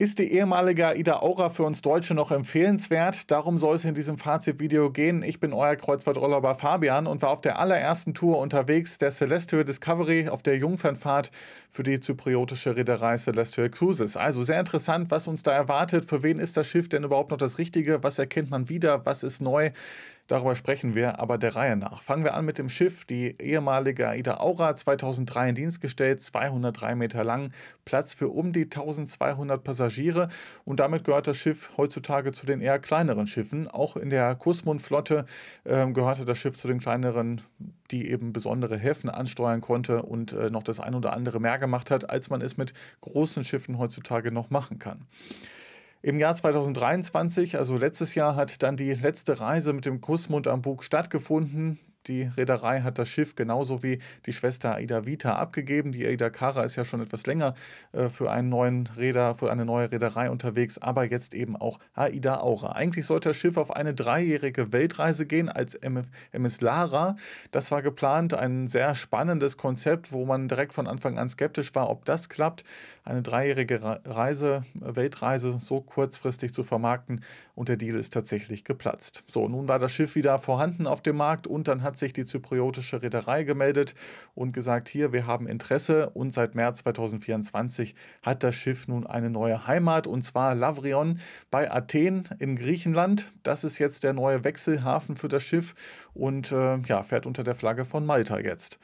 Ist die ehemalige Ida Aura für uns Deutsche noch empfehlenswert? Darum soll es in diesem Fazitvideo gehen. Ich bin euer Kreuzfahrturlauber Fabian und war auf der allerersten Tour unterwegs, der Celestial Discovery, auf der Jungfernfahrt für die zypriotische Reederei Celestial Cruises. Also sehr interessant, was uns da erwartet. Für wen ist das Schiff denn überhaupt noch das Richtige? Was erkennt man wieder? Was ist neu? Darüber sprechen wir aber der Reihe nach. Fangen wir an mit dem Schiff, die ehemalige Aida Aura, 2003 in Dienst gestellt, 203 Meter lang, Platz für um die 1200 Passagiere und damit gehört das Schiff heutzutage zu den eher kleineren Schiffen. Auch in der Kusmund-Flotte äh, gehörte das Schiff zu den kleineren, die eben besondere Häfen ansteuern konnte und äh, noch das ein oder andere mehr gemacht hat, als man es mit großen Schiffen heutzutage noch machen kann. Im Jahr 2023, also letztes Jahr, hat dann die letzte Reise mit dem Kussmund am Bug stattgefunden. Die Reederei hat das Schiff genauso wie die Schwester Aida Vita abgegeben. Die Aida Cara ist ja schon etwas länger äh, für einen neuen Räder, für eine neue Reederei unterwegs, aber jetzt eben auch Aida Aura. Eigentlich sollte das Schiff auf eine dreijährige Weltreise gehen als MS Lara. Das war geplant, ein sehr spannendes Konzept, wo man direkt von Anfang an skeptisch war, ob das klappt. Eine dreijährige Reise, Weltreise so kurzfristig zu vermarkten und der Deal ist tatsächlich geplatzt. So, nun war das Schiff wieder vorhanden auf dem Markt und dann hat sich die zypriotische Reederei gemeldet und gesagt, hier, wir haben Interesse und seit März 2024 hat das Schiff nun eine neue Heimat und zwar Lavrion bei Athen in Griechenland. Das ist jetzt der neue Wechselhafen für das Schiff und äh, ja, fährt unter der Flagge von Malta jetzt.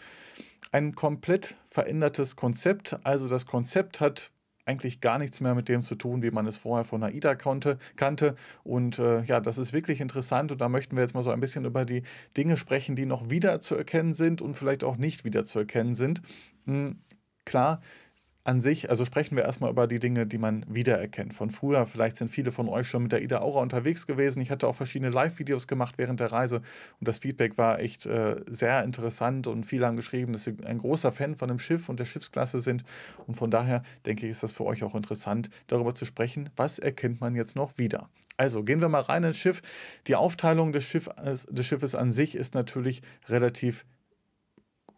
Ein komplett verändertes Konzept. Also das Konzept hat eigentlich gar nichts mehr mit dem zu tun, wie man es vorher von AIDA konnte, kannte. Und äh, ja, das ist wirklich interessant und da möchten wir jetzt mal so ein bisschen über die Dinge sprechen, die noch wieder zu erkennen sind und vielleicht auch nicht wieder zu erkennen sind. Hm, klar, an sich, also sprechen wir erstmal über die Dinge, die man wiedererkennt von früher. Vielleicht sind viele von euch schon mit der Ida Aura unterwegs gewesen. Ich hatte auch verschiedene Live-Videos gemacht während der Reise und das Feedback war echt äh, sehr interessant und viele haben geschrieben, dass sie ein großer Fan von dem Schiff und der Schiffsklasse sind. Und von daher denke ich, ist das für euch auch interessant, darüber zu sprechen, was erkennt man jetzt noch wieder. Also gehen wir mal rein ins Schiff. Die Aufteilung des, Schiff, äh, des Schiffes an sich ist natürlich relativ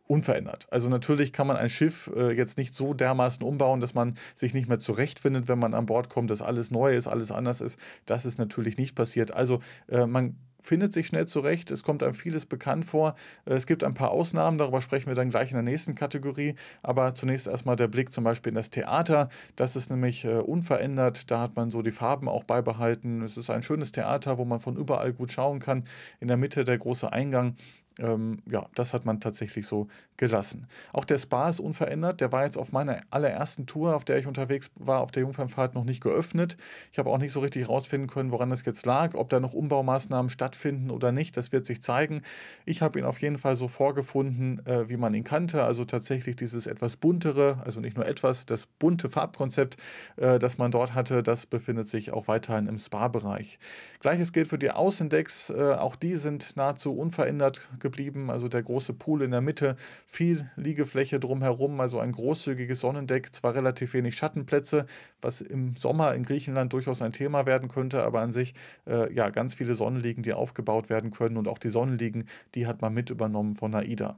unverändert. Also natürlich kann man ein Schiff äh, jetzt nicht so dermaßen umbauen, dass man sich nicht mehr zurechtfindet, wenn man an Bord kommt, dass alles neu ist, alles anders ist. Das ist natürlich nicht passiert. Also äh, man findet sich schnell zurecht, es kommt einem vieles bekannt vor. Äh, es gibt ein paar Ausnahmen, darüber sprechen wir dann gleich in der nächsten Kategorie. Aber zunächst erstmal der Blick zum Beispiel in das Theater. Das ist nämlich äh, unverändert, da hat man so die Farben auch beibehalten. Es ist ein schönes Theater, wo man von überall gut schauen kann. In der Mitte der große Eingang ähm, ja, das hat man tatsächlich so gelassen. Auch der Spa ist unverändert. Der war jetzt auf meiner allerersten Tour, auf der ich unterwegs war, auf der Jungfernfahrt noch nicht geöffnet. Ich habe auch nicht so richtig herausfinden können, woran das jetzt lag, ob da noch Umbaumaßnahmen stattfinden oder nicht. Das wird sich zeigen. Ich habe ihn auf jeden Fall so vorgefunden, äh, wie man ihn kannte. Also tatsächlich dieses etwas buntere, also nicht nur etwas, das bunte Farbkonzept, äh, das man dort hatte, das befindet sich auch weiterhin im Spa-Bereich. Gleiches gilt für die Außendecks. Äh, auch die sind nahezu unverändert geblieben, also der große Pool in der Mitte, viel Liegefläche drumherum, also ein großzügiges Sonnendeck, zwar relativ wenig Schattenplätze, was im Sommer in Griechenland durchaus ein Thema werden könnte, aber an sich äh, ja ganz viele Sonnenliegen, die aufgebaut werden können und auch die Sonnenliegen, die hat man mit übernommen von AIDA.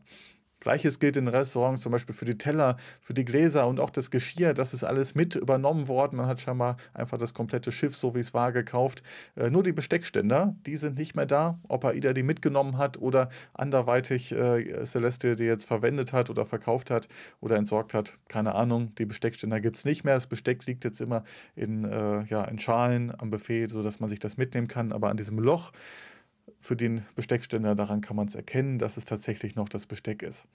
Gleiches gilt in Restaurants zum Beispiel für die Teller, für die Gläser und auch das Geschirr. Das ist alles mit übernommen worden. Man hat scheinbar einfach das komplette Schiff, so wie es war, gekauft. Äh, nur die Besteckständer, die sind nicht mehr da. Ob Aida die mitgenommen hat oder anderweitig äh, Celestia die jetzt verwendet hat oder verkauft hat oder entsorgt hat, keine Ahnung. Die Besteckständer gibt es nicht mehr. Das Besteck liegt jetzt immer in, äh, ja, in Schalen am Buffet, sodass man sich das mitnehmen kann. Aber an diesem Loch für den Besteckständer, daran kann man es erkennen, dass es tatsächlich noch das Besteck ist.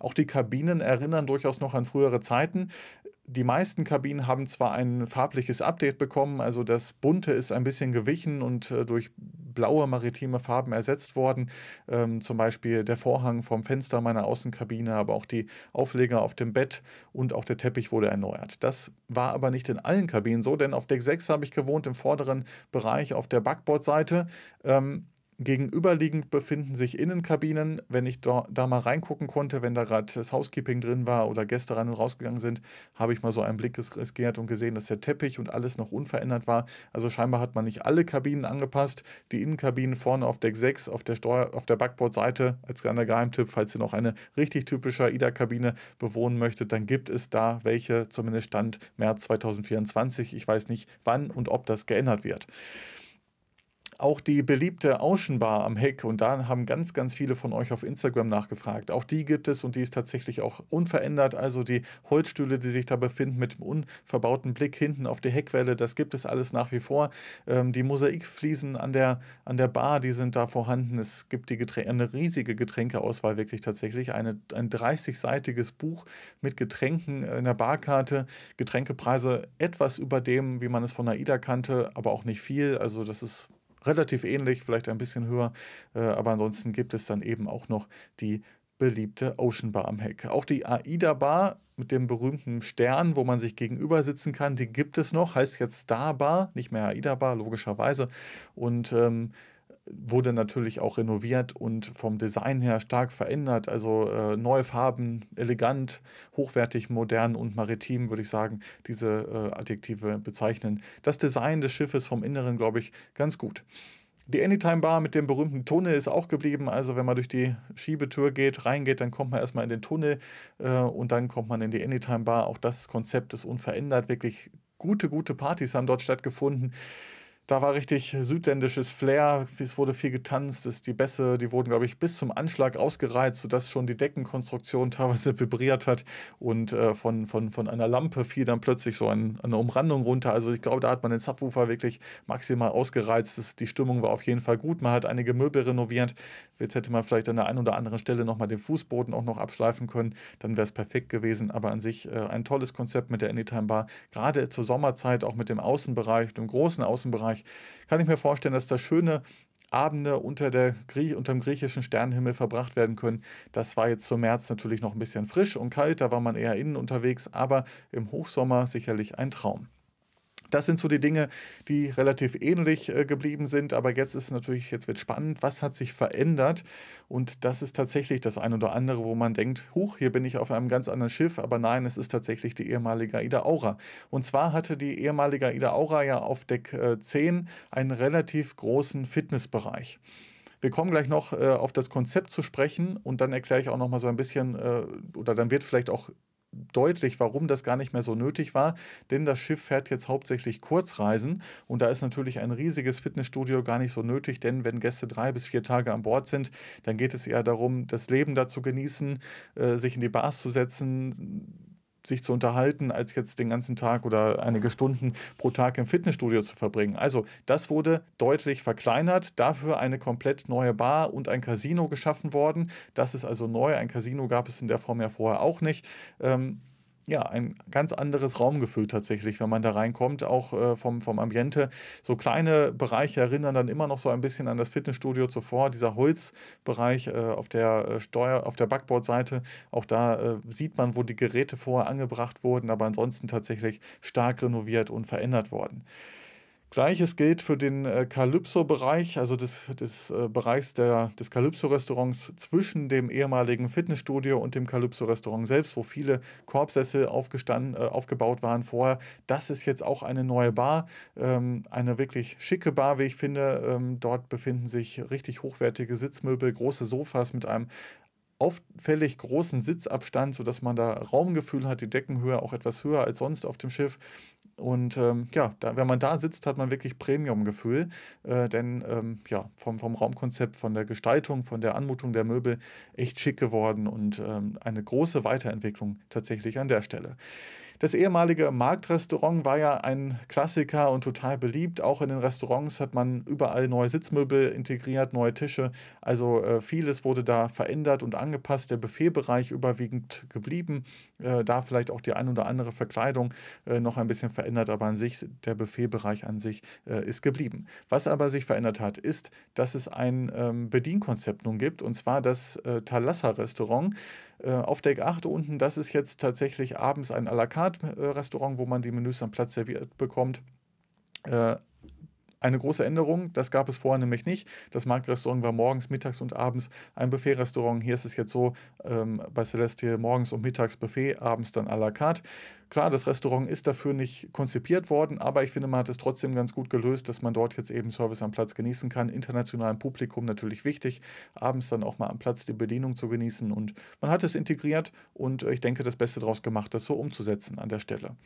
Auch die Kabinen erinnern durchaus noch an frühere Zeiten. Die meisten Kabinen haben zwar ein farbliches Update bekommen, also das Bunte ist ein bisschen gewichen und äh, durch blaue maritime Farben ersetzt worden. Ähm, zum Beispiel der Vorhang vom Fenster meiner Außenkabine, aber auch die Aufleger auf dem Bett und auch der Teppich wurde erneuert. Das war aber nicht in allen Kabinen so, denn auf Deck 6 habe ich gewohnt, im vorderen Bereich auf der Backbordseite. Ähm, Gegenüberliegend befinden sich Innenkabinen. Wenn ich da, da mal reingucken konnte, wenn da gerade das Housekeeping drin war oder Gäste rein und rausgegangen sind, habe ich mal so einen Blick riskiert und gesehen, dass der Teppich und alles noch unverändert war. Also scheinbar hat man nicht alle Kabinen angepasst. Die Innenkabinen vorne auf Deck 6 auf der, Steuer, auf der Backbordseite als kleiner Geheimtipp, falls ihr noch eine richtig typische ida kabine bewohnen möchtet, dann gibt es da welche, zumindest Stand März 2024. Ich weiß nicht, wann und ob das geändert wird. Auch die beliebte Auschenbar am Heck, und da haben ganz, ganz viele von euch auf Instagram nachgefragt. Auch die gibt es und die ist tatsächlich auch unverändert. Also die Holzstühle, die sich da befinden, mit dem unverbauten Blick hinten auf die Heckwelle, das gibt es alles nach wie vor. Ähm, die Mosaikfliesen an der, an der Bar, die sind da vorhanden. Es gibt die eine riesige Getränkeauswahl, wirklich tatsächlich. Eine, ein 30-seitiges Buch mit Getränken in der Barkarte. Getränkepreise etwas über dem, wie man es von AIDA kannte, aber auch nicht viel. Also das ist relativ ähnlich, vielleicht ein bisschen höher. Äh, aber ansonsten gibt es dann eben auch noch die beliebte Ocean Bar am Heck. Auch die AIDA Bar mit dem berühmten Stern, wo man sich gegenüber sitzen kann, die gibt es noch, heißt jetzt Star Bar, nicht mehr AIDA Bar, logischerweise. Und ähm, wurde natürlich auch renoviert und vom Design her stark verändert. Also äh, neue Farben, elegant, hochwertig, modern und maritim, würde ich sagen, diese äh, Adjektive bezeichnen. Das Design des Schiffes vom Inneren, glaube ich, ganz gut. Die Anytime Bar mit dem berühmten Tunnel ist auch geblieben. Also wenn man durch die Schiebetür geht, reingeht, dann kommt man erstmal in den Tunnel äh, und dann kommt man in die Anytime Bar. Auch das Konzept ist unverändert. Wirklich gute, gute Partys haben dort stattgefunden. Da war richtig südländisches Flair, es wurde viel getanzt, es, die Bässe, die wurden, glaube ich, bis zum Anschlag ausgereizt, sodass schon die Deckenkonstruktion teilweise vibriert hat und äh, von, von, von einer Lampe fiel dann plötzlich so ein, eine Umrandung runter. Also ich glaube, da hat man den Subwoofer wirklich maximal ausgereizt. Das, die Stimmung war auf jeden Fall gut. Man hat einige Möbel renoviert. Jetzt hätte man vielleicht an der einen oder anderen Stelle nochmal den Fußboden auch noch abschleifen können, dann wäre es perfekt gewesen. Aber an sich äh, ein tolles Konzept mit der Anytime Bar, gerade zur Sommerzeit auch mit dem Außenbereich, dem großen Außenbereich Österreich, kann ich mir vorstellen, dass da schöne Abende unter der, unterm griechischen Sternenhimmel verbracht werden können. Das war jetzt zum März natürlich noch ein bisschen frisch und kalt, da war man eher innen unterwegs, aber im Hochsommer sicherlich ein Traum das sind so die Dinge, die relativ ähnlich äh, geblieben sind. Aber jetzt ist natürlich, jetzt wird spannend, was hat sich verändert? Und das ist tatsächlich das ein oder andere, wo man denkt, huch, hier bin ich auf einem ganz anderen Schiff. Aber nein, es ist tatsächlich die ehemalige Ida Aura. Und zwar hatte die ehemalige Ida Aura ja auf Deck 10 äh, einen relativ großen Fitnessbereich. Wir kommen gleich noch äh, auf das Konzept zu sprechen und dann erkläre ich auch noch mal so ein bisschen äh, oder dann wird vielleicht auch deutlich, warum das gar nicht mehr so nötig war, denn das Schiff fährt jetzt hauptsächlich Kurzreisen und da ist natürlich ein riesiges Fitnessstudio gar nicht so nötig, denn wenn Gäste drei bis vier Tage an Bord sind, dann geht es eher darum, das Leben da zu genießen, äh, sich in die Bars zu setzen, sich zu unterhalten, als jetzt den ganzen Tag oder einige Stunden pro Tag im Fitnessstudio zu verbringen. Also das wurde deutlich verkleinert, dafür eine komplett neue Bar und ein Casino geschaffen worden. Das ist also neu, ein Casino gab es in der Form ja vorher auch nicht. Ähm, ja, ein ganz anderes Raumgefühl tatsächlich, wenn man da reinkommt, auch äh, vom, vom Ambiente. So kleine Bereiche erinnern dann immer noch so ein bisschen an das Fitnessstudio zuvor. Dieser Holzbereich äh, auf der äh, Steuer, auf der Backbordseite, auch da äh, sieht man, wo die Geräte vorher angebracht wurden, aber ansonsten tatsächlich stark renoviert und verändert worden. Gleiches gilt für den äh, Calypso-Bereich, also des, des äh, Bereichs der, des Calypso-Restaurants zwischen dem ehemaligen Fitnessstudio und dem Calypso-Restaurant selbst, wo viele Korbsessel aufgestanden, äh, aufgebaut waren vorher. Das ist jetzt auch eine neue Bar, ähm, eine wirklich schicke Bar, wie ich finde. Ähm, dort befinden sich richtig hochwertige Sitzmöbel, große Sofas mit einem auffällig großen Sitzabstand, sodass man da Raumgefühl hat, die Deckenhöhe auch etwas höher als sonst auf dem Schiff. Und ähm, ja, da, wenn man da sitzt, hat man wirklich Premium-Gefühl, äh, denn ähm, ja, vom, vom Raumkonzept, von der Gestaltung, von der Anmutung der Möbel echt schick geworden und ähm, eine große Weiterentwicklung tatsächlich an der Stelle. Das ehemalige Marktrestaurant war ja ein Klassiker und total beliebt. Auch in den Restaurants hat man überall neue Sitzmöbel integriert, neue Tische. Also äh, vieles wurde da verändert und angepasst. Der Buffetbereich überwiegend geblieben. Äh, da vielleicht auch die ein oder andere Verkleidung äh, noch ein bisschen verändert, aber an sich, der Buffetbereich an sich äh, ist geblieben. Was aber sich verändert hat, ist, dass es ein ähm, Bedienkonzept nun gibt und zwar das äh, Thalassa-Restaurant. Äh, auf Deck 8 unten, das ist jetzt tatsächlich abends ein à la carte äh, Restaurant, wo man die Menüs am Platz serviert bekommt. Äh, eine große Änderung. Das gab es vorher nämlich nicht. Das Marktrestaurant war morgens, mittags und abends ein Buffet-Restaurant. Hier ist es jetzt so, ähm, bei Celestia morgens und mittags Buffet, abends dann à la carte. Klar, das Restaurant ist dafür nicht konzipiert worden, aber ich finde, man hat es trotzdem ganz gut gelöst, dass man dort jetzt eben Service am Platz genießen kann. Internationalem Publikum natürlich wichtig, abends dann auch mal am Platz die Bedienung zu genießen. Und man hat es integriert und äh, ich denke, das Beste daraus gemacht, das so umzusetzen an der Stelle.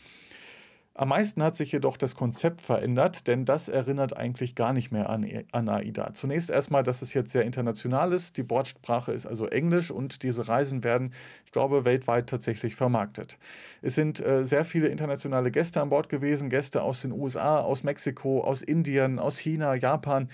Am meisten hat sich jedoch das Konzept verändert, denn das erinnert eigentlich gar nicht mehr an, an AIDA. Zunächst erstmal, dass es jetzt sehr international ist. Die Bordsprache ist also Englisch und diese Reisen werden, ich glaube, weltweit tatsächlich vermarktet. Es sind äh, sehr viele internationale Gäste an Bord gewesen, Gäste aus den USA, aus Mexiko, aus Indien, aus China, Japan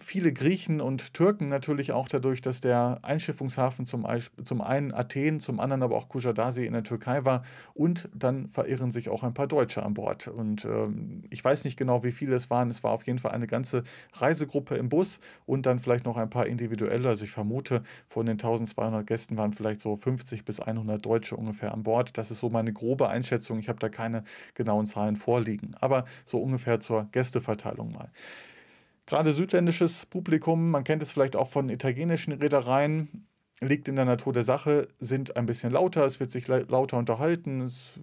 viele Griechen und Türken natürlich auch dadurch, dass der Einschiffungshafen zum, zum einen Athen, zum anderen aber auch Kujadasi in der Türkei war. Und dann verirren sich auch ein paar Deutsche an Bord. Und ähm, ich weiß nicht genau, wie viele es waren. Es war auf jeden Fall eine ganze Reisegruppe im Bus und dann vielleicht noch ein paar individuelle. Also ich vermute, von den 1200 Gästen waren vielleicht so 50 bis 100 Deutsche ungefähr an Bord. Das ist so meine grobe Einschätzung. Ich habe da keine genauen Zahlen vorliegen. Aber so ungefähr zur Gästeverteilung mal. Gerade südländisches Publikum, man kennt es vielleicht auch von italienischen Reedereien, liegt in der Natur der Sache, sind ein bisschen lauter, es wird sich lauter unterhalten, es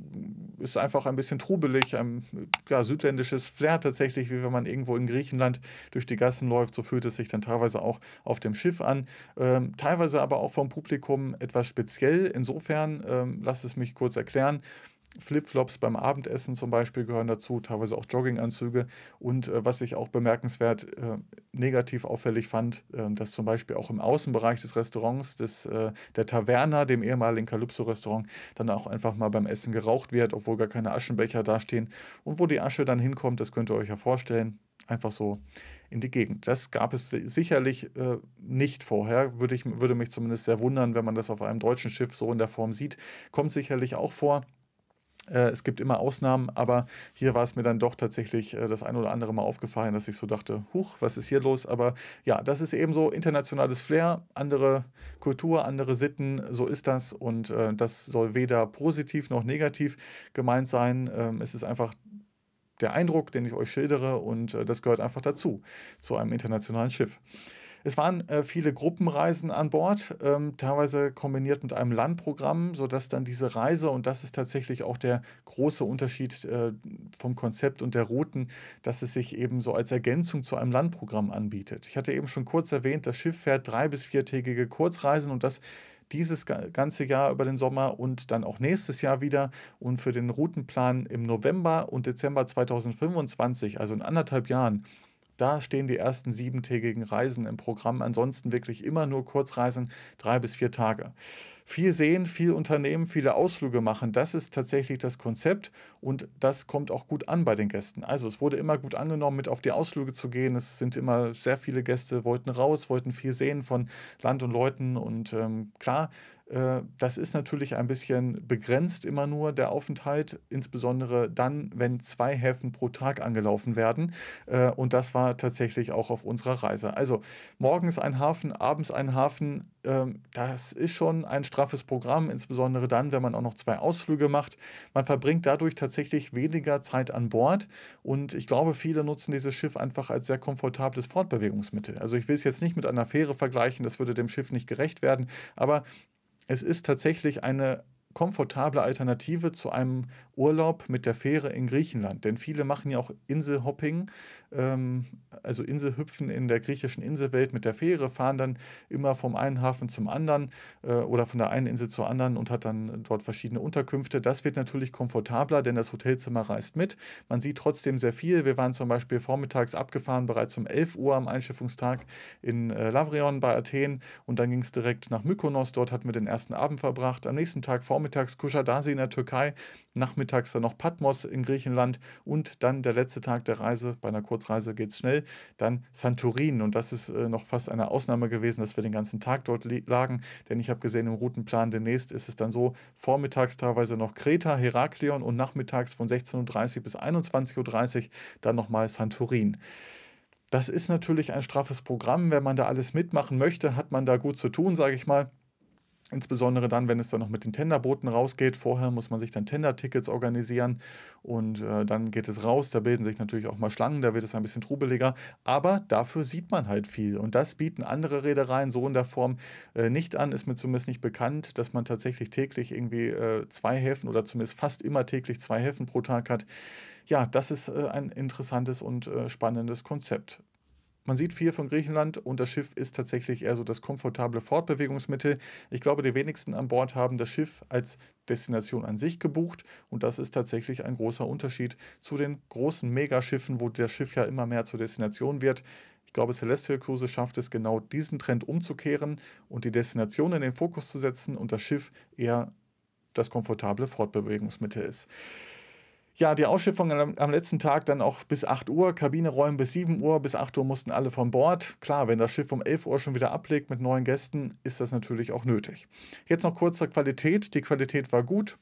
ist einfach ein bisschen trubelig, ein ja, südländisches Flair tatsächlich, wie wenn man irgendwo in Griechenland durch die Gassen läuft, so fühlt es sich dann teilweise auch auf dem Schiff an, ähm, teilweise aber auch vom Publikum etwas speziell, insofern, ähm, lasst es mich kurz erklären, Flipflops beim Abendessen zum Beispiel gehören dazu, teilweise auch Jogginganzüge. Und äh, was ich auch bemerkenswert äh, negativ auffällig fand, äh, dass zum Beispiel auch im Außenbereich des Restaurants, des, äh, der Taverna, dem ehemaligen Calypso-Restaurant, dann auch einfach mal beim Essen geraucht wird, obwohl gar keine Aschenbecher dastehen. Und wo die Asche dann hinkommt, das könnt ihr euch ja vorstellen, einfach so in die Gegend. Das gab es sicherlich äh, nicht vorher. Würde, ich, würde mich zumindest sehr wundern, wenn man das auf einem deutschen Schiff so in der Form sieht. Kommt sicherlich auch vor. Äh, es gibt immer Ausnahmen, aber hier war es mir dann doch tatsächlich äh, das ein oder andere Mal aufgefallen, dass ich so dachte, huch, was ist hier los? Aber ja, das ist eben so internationales Flair, andere Kultur, andere Sitten, so ist das und äh, das soll weder positiv noch negativ gemeint sein. Ähm, es ist einfach der Eindruck, den ich euch schildere und das gehört einfach dazu, zu einem internationalen Schiff. Es waren äh, viele Gruppenreisen an Bord, ähm, teilweise kombiniert mit einem Landprogramm, sodass dann diese Reise, und das ist tatsächlich auch der große Unterschied äh, vom Konzept und der Routen, dass es sich eben so als Ergänzung zu einem Landprogramm anbietet. Ich hatte eben schon kurz erwähnt, das Schiff fährt drei bis viertägige Kurzreisen und das dieses ganze Jahr über den Sommer und dann auch nächstes Jahr wieder. Und für den Routenplan im November und Dezember 2025, also in anderthalb Jahren, da stehen die ersten siebentägigen Reisen im Programm. Ansonsten wirklich immer nur Kurzreisen, drei bis vier Tage viel sehen, viel unternehmen, viele Ausflüge machen. Das ist tatsächlich das Konzept und das kommt auch gut an bei den Gästen. Also es wurde immer gut angenommen, mit auf die Ausflüge zu gehen. Es sind immer sehr viele Gäste, wollten raus, wollten viel sehen von Land und Leuten und ähm, klar, äh, das ist natürlich ein bisschen begrenzt immer nur der Aufenthalt, insbesondere dann, wenn zwei Häfen pro Tag angelaufen werden. Äh, und das war tatsächlich auch auf unserer Reise. Also morgens ein Hafen, abends ein Hafen, ähm, das ist schon ein straffes Programm, insbesondere dann, wenn man auch noch zwei Ausflüge macht. Man verbringt dadurch tatsächlich weniger Zeit an Bord und ich glaube, viele nutzen dieses Schiff einfach als sehr komfortables Fortbewegungsmittel. Also ich will es jetzt nicht mit einer Fähre vergleichen, das würde dem Schiff nicht gerecht werden, aber es ist tatsächlich eine komfortable Alternative zu einem Urlaub mit der Fähre in Griechenland. Denn viele machen ja auch Inselhopping, ähm, also Inselhüpfen in der griechischen Inselwelt mit der Fähre, fahren dann immer vom einen Hafen zum anderen äh, oder von der einen Insel zur anderen und hat dann dort verschiedene Unterkünfte. Das wird natürlich komfortabler, denn das Hotelzimmer reist mit. Man sieht trotzdem sehr viel. Wir waren zum Beispiel vormittags abgefahren, bereits um 11 Uhr am Einschiffungstag in äh, Lavrion bei Athen und dann ging es direkt nach Mykonos. Dort hatten wir den ersten Abend verbracht. Am nächsten Tag vormittags Kuschadasi in der Türkei, nachmittags nachmittags dann noch Patmos in Griechenland und dann der letzte Tag der Reise, bei einer Kurzreise geht es schnell, dann Santorin. Und das ist äh, noch fast eine Ausnahme gewesen, dass wir den ganzen Tag dort lagen, denn ich habe gesehen, im Routenplan demnächst ist es dann so, vormittags teilweise noch Kreta, Heraklion und nachmittags von 16.30 Uhr bis 21.30 Uhr dann nochmal Santorin. Das ist natürlich ein straffes Programm. Wenn man da alles mitmachen möchte, hat man da gut zu tun, sage ich mal. Insbesondere dann, wenn es dann noch mit den Tenderbooten rausgeht. Vorher muss man sich dann Tender-Tickets organisieren und äh, dann geht es raus. Da bilden sich natürlich auch mal Schlangen, da wird es ein bisschen trubeliger. Aber dafür sieht man halt viel. Und das bieten andere Reedereien so in der Form äh, nicht an. Ist mir zumindest nicht bekannt, dass man tatsächlich täglich irgendwie äh, zwei Häfen oder zumindest fast immer täglich zwei Häfen pro Tag hat. Ja, das ist äh, ein interessantes und äh, spannendes Konzept. Man sieht viel von Griechenland und das Schiff ist tatsächlich eher so das komfortable Fortbewegungsmittel. Ich glaube, die wenigsten an Bord haben das Schiff als Destination an sich gebucht und das ist tatsächlich ein großer Unterschied zu den großen Megaschiffen, wo das Schiff ja immer mehr zur Destination wird. Ich glaube, Celestial Cruises schafft es genau, diesen Trend umzukehren und die Destination in den Fokus zu setzen und das Schiff eher das komfortable Fortbewegungsmittel ist ja, die Ausschiffung am, am, letzten Tag dann auch bis 8 Uhr, Kabine räumen bis 7 Uhr, bis 8 Uhr mussten alle von Bord. Klar, wenn das Schiff um 11 Uhr schon wieder ablegt mit neuen Gästen, ist das natürlich auch nötig. Jetzt noch kurz zur Qualität. Die Qualität war gut.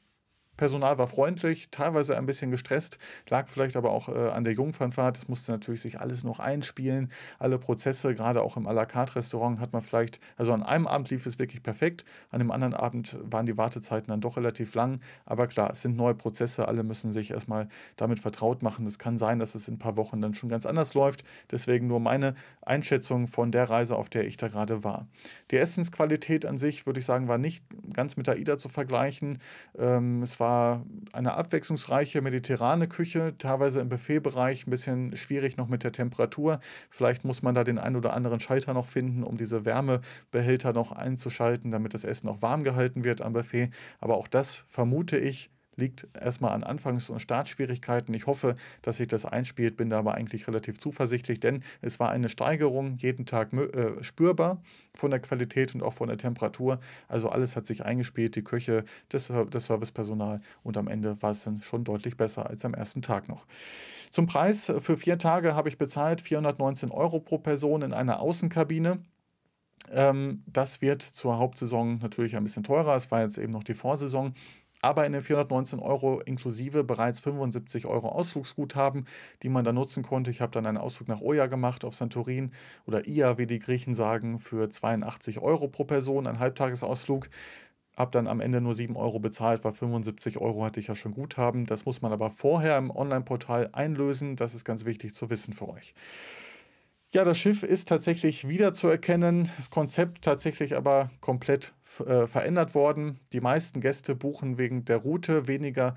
Personal war freundlich, teilweise ein bisschen gestresst, lag vielleicht aber auch äh, an der Jungfernfahrt. Es musste natürlich sich alles noch einspielen, alle Prozesse, gerade auch im à la carte Restaurant hat man vielleicht, also an einem Abend lief es wirklich perfekt, an dem anderen Abend waren die Wartezeiten dann doch relativ lang. Aber klar, es sind neue Prozesse, alle müssen sich erstmal damit vertraut machen. Es kann sein, dass es in ein paar Wochen dann schon ganz anders läuft. Deswegen nur meine Einschätzung von der Reise, auf der ich da gerade war. Die Essensqualität an sich, würde ich sagen, war nicht ganz mit AIDA zu vergleichen. Ähm, es war war eine abwechslungsreiche mediterrane Küche, teilweise im Buffetbereich ein bisschen schwierig noch mit der Temperatur. Vielleicht muss man da den einen oder anderen Schalter noch finden, um diese Wärmebehälter noch einzuschalten, damit das Essen auch warm gehalten wird am Buffet. Aber auch das vermute ich liegt erstmal an Anfangs- und Startschwierigkeiten. Ich hoffe, dass sich das einspielt, bin da aber eigentlich relativ zuversichtlich, denn es war eine Steigerung jeden Tag äh, spürbar von der Qualität und auch von der Temperatur. Also alles hat sich eingespielt, die Köche, das, das Servicepersonal und am Ende war es dann schon deutlich besser als am ersten Tag noch. Zum Preis für vier Tage habe ich bezahlt 419 Euro pro Person in einer Außenkabine ähm, das wird zur Hauptsaison natürlich ein bisschen teurer. Es war jetzt eben noch die Vorsaison aber in den 419 Euro inklusive bereits 75 Euro Ausflugsguthaben, die man da nutzen konnte. Ich habe dann einen Ausflug nach Oja gemacht auf Santorin oder Ia, wie die Griechen sagen, für 82 Euro pro Person, ein Halbtagesausflug. Hab dann am Ende nur 7 Euro bezahlt, weil 75 Euro hatte ich ja schon Guthaben. Das muss man aber vorher im Online-Portal einlösen. Das ist ganz wichtig zu wissen für euch. Ja, das Schiff ist tatsächlich wiederzuerkennen, das Konzept tatsächlich aber komplett äh, verändert worden. Die meisten Gäste buchen wegen der Route, weniger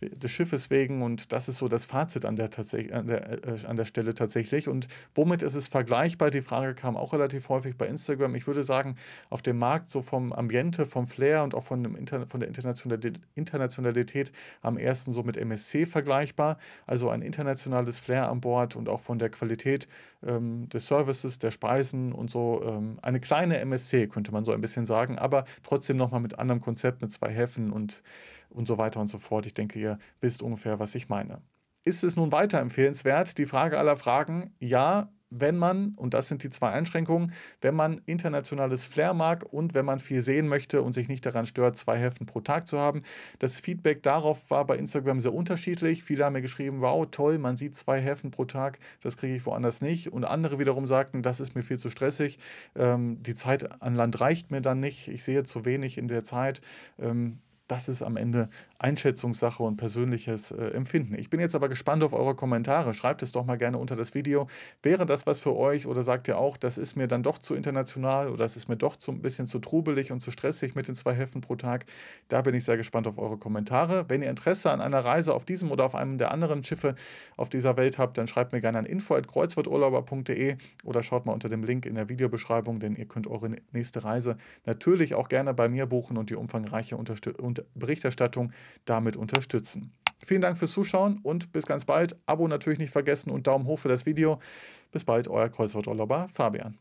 des Schiffes wegen und das ist so das Fazit an der, an der, äh, an der Stelle tatsächlich. Und womit ist es vergleichbar? Die Frage kam auch relativ häufig bei Instagram. Ich würde sagen, auf dem Markt, so vom Ambiente, vom Flair und auch von, dem Inter von der Internationalität am ersten so mit MSC vergleichbar. Also ein internationales Flair an Bord und auch von der Qualität ähm, des Services, der Speisen und so. Ähm, eine kleine MSC, könnte man so ein bisschen sagen, aber trotzdem nochmal mit anderem Konzept, mit zwei Häfen und, und so weiter und so fort. Ich denke, ihr wisst ungefähr, was ich meine. Ist es nun weiter empfehlenswert? Die Frage aller Fragen, ja, wenn man, und das sind die zwei Einschränkungen, wenn man internationales Flair mag und wenn man viel sehen möchte und sich nicht daran stört, zwei Heften pro Tag zu haben. Das Feedback darauf war bei Instagram sehr unterschiedlich. Viele haben mir geschrieben, wow, toll, man sieht zwei Heften pro Tag, das kriege ich woanders nicht. Und andere wiederum sagten, das ist mir viel zu stressig, ähm, die Zeit an Land reicht mir dann nicht, ich sehe zu wenig in der Zeit. Ähm, das ist am Ende Einschätzungssache und persönliches äh, Empfinden. Ich bin jetzt aber gespannt auf eure Kommentare. Schreibt es doch mal gerne unter das Video. Wäre das was für euch oder sagt ihr auch, das ist mir dann doch zu international oder das ist mir doch zu, ein bisschen zu trubelig und zu stressig mit den zwei Häfen pro Tag? Da bin ich sehr gespannt auf eure Kommentare. Wenn ihr Interesse an einer Reise auf diesem oder auf einem der anderen Schiffe auf dieser Welt habt, dann schreibt mir gerne an info.kreuzfahrturlauber.de oder schaut mal unter dem Link in der Videobeschreibung, denn ihr könnt eure nächste Reise natürlich auch gerne bei mir buchen und die umfangreiche Unterstützung Berichterstattung damit unterstützen. Vielen Dank fürs Zuschauen und bis ganz bald. Abo natürlich nicht vergessen und Daumen hoch für das Video. Bis bald, euer Kreuzworturlauber Fabian.